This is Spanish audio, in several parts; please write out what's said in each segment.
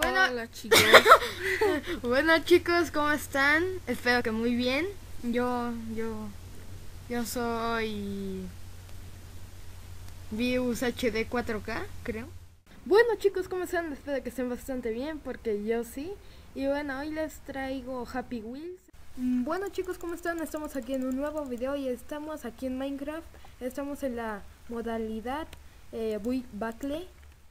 Bueno, Hola, chicos. bueno, chicos, ¿cómo están? Espero que muy bien. Yo yo yo soy View HD 4K, creo. Bueno, chicos, ¿cómo están? Espero que estén bastante bien porque yo sí. Y bueno, hoy les traigo Happy Wheels. Mm, bueno chicos, ¿cómo están? Estamos aquí en un nuevo video y estamos aquí en Minecraft Estamos en la modalidad eh, Build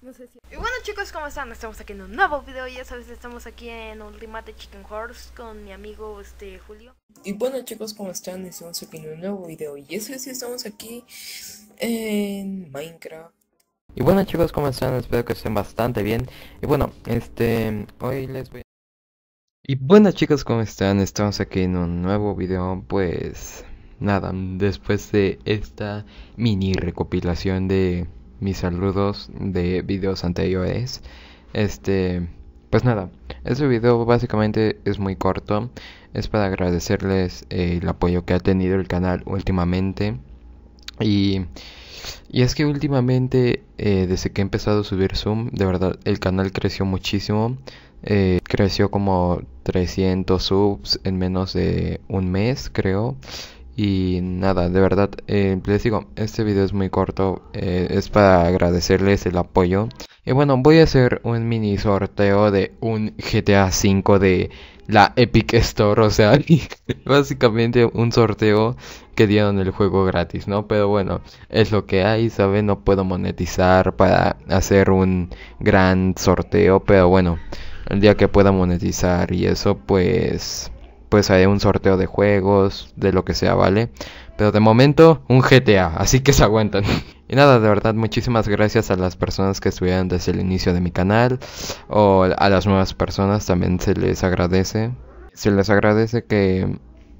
y bueno chicos, ¿cómo están? Estamos aquí en un nuevo video, ya sabes, estamos aquí en Ultimate Chicken Horse con mi amigo este Julio. Y bueno chicos, ¿cómo están? Estamos aquí en un nuevo video y eso si estamos aquí en Minecraft. Y bueno chicos, ¿cómo están? Espero que estén bastante bien. Y bueno, este, hoy les voy Y bueno chicos, ¿cómo están? Estamos aquí en un nuevo video, pues... Nada, después de esta mini recopilación de mis saludos de videos anteriores. Este, pues nada, este video básicamente es muy corto. Es para agradecerles el apoyo que ha tenido el canal últimamente. Y, y es que últimamente, eh, desde que he empezado a subir Zoom, de verdad el canal creció muchísimo. Eh, creció como 300 subs en menos de un mes, creo. Y nada, de verdad, eh, les digo, este video es muy corto, eh, es para agradecerles el apoyo. Y bueno, voy a hacer un mini sorteo de un GTA V de la Epic Store, o sea, básicamente un sorteo que dieron el juego gratis, ¿no? Pero bueno, es lo que hay, ¿saben? No puedo monetizar para hacer un gran sorteo, pero bueno, el día que pueda monetizar y eso, pues pues hay un sorteo de juegos, de lo que sea, ¿vale? Pero de momento, un GTA, así que se aguantan. Y nada, de verdad, muchísimas gracias a las personas que estuvieron desde el inicio de mi canal. O a las nuevas personas también se les agradece. Se les agradece que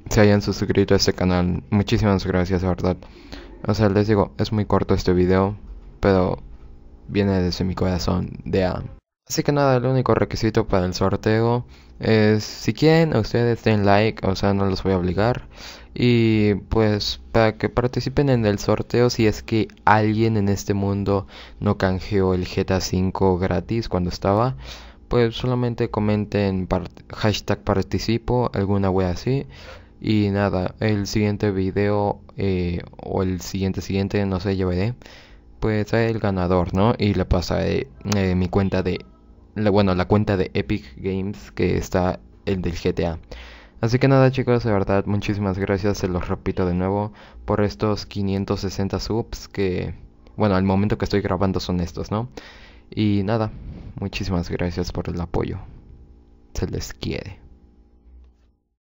se hayan suscrito a este canal. Muchísimas gracias, de verdad. O sea, les digo, es muy corto este video, pero viene desde mi corazón de A. Así que nada, el único requisito para el sorteo es si quieren ustedes den like, o sea, no los voy a obligar. Y pues para que participen en el sorteo si es que alguien en este mundo no canjeó el GTA 5 gratis cuando estaba, pues solamente comenten hashtag participo, alguna wea así. Y nada, el siguiente video eh, o el siguiente siguiente, no sé, llevaré pues el ganador, ¿no? Y le pasaré eh, eh, mi cuenta de bueno, la cuenta de Epic Games que está el del GTA. Así que nada chicos, de verdad muchísimas gracias, se los repito de nuevo, por estos 560 subs que, bueno, al momento que estoy grabando son estos, ¿no? Y nada, muchísimas gracias por el apoyo. Se les quiere.